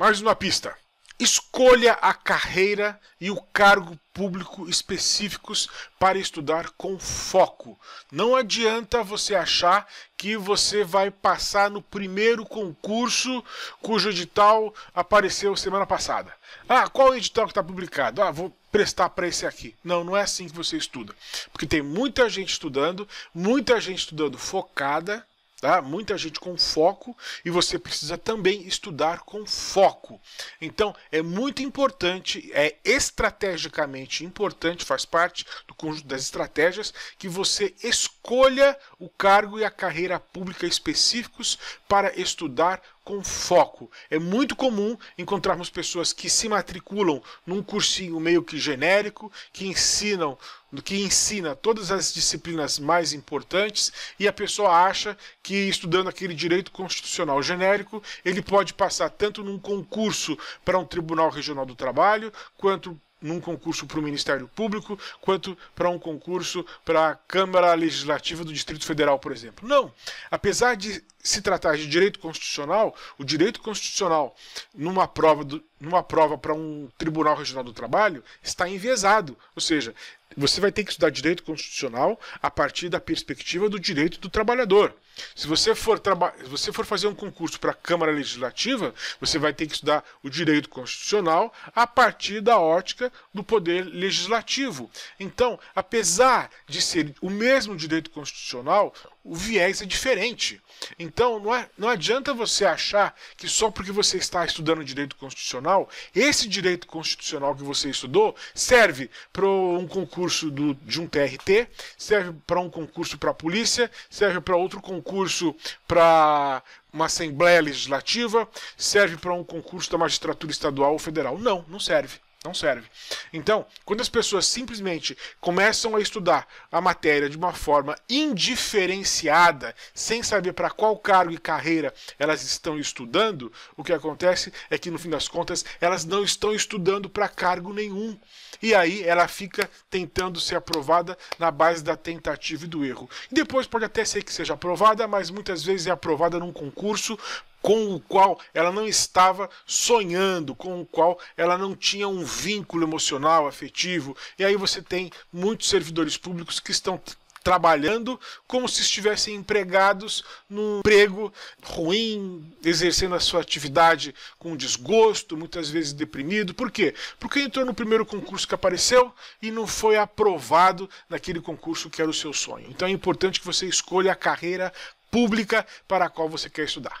Mais uma pista. Escolha a carreira e o cargo público específicos para estudar com foco. Não adianta você achar que você vai passar no primeiro concurso cujo edital apareceu semana passada. Ah, qual edital que está publicado? Ah, vou prestar para esse aqui. Não, não é assim que você estuda. Porque tem muita gente estudando, muita gente estudando focada Tá? Muita gente com foco e você precisa também estudar com foco. Então, é muito importante, é estrategicamente importante, faz parte do conjunto das estratégias, que você escolha o cargo e a carreira pública específicos para estudar com foco. É muito comum encontrarmos pessoas que se matriculam num cursinho meio que genérico, que ensinam, que ensina todas as disciplinas mais importantes, e a pessoa acha que estudando aquele direito constitucional genérico, ele pode passar tanto num concurso para um Tribunal Regional do Trabalho, quanto num concurso para o Ministério Público, quanto para um concurso para a Câmara Legislativa do Distrito Federal, por exemplo. Não. Apesar de se tratar de direito constitucional, o direito constitucional numa prova do, numa prova para um Tribunal Regional do Trabalho está enviesado, ou seja, você vai ter que estudar direito constitucional a partir da perspectiva do direito do trabalhador. Se você for, se você for fazer um concurso para a Câmara Legislativa, você vai ter que estudar o direito constitucional a partir da ótica do poder legislativo. Então, apesar de ser o mesmo direito constitucional, o viés é diferente. Então, não, é, não adianta você achar que só porque você está estudando direito constitucional, esse direito constitucional que você estudou serve para um concurso do, de um TRT, serve para um concurso para a polícia, serve para outro concurso para uma Assembleia Legislativa, serve para um concurso da magistratura estadual ou federal. Não, não serve. Não serve. Então, quando as pessoas simplesmente começam a estudar a matéria de uma forma indiferenciada, sem saber para qual cargo e carreira elas estão estudando, o que acontece é que no fim das contas elas não estão estudando para cargo nenhum. E aí ela fica tentando ser aprovada na base da tentativa e do erro. E depois pode até ser que seja aprovada, mas muitas vezes é aprovada num concurso com o qual ela não estava sonhando, com o qual ela não tinha um vínculo emocional, afetivo. E aí você tem muitos servidores públicos que estão trabalhando como se estivessem empregados num emprego ruim, exercendo a sua atividade com desgosto, muitas vezes deprimido. Por quê? Porque entrou no primeiro concurso que apareceu e não foi aprovado naquele concurso que era o seu sonho. Então é importante que você escolha a carreira pública para a qual você quer estudar.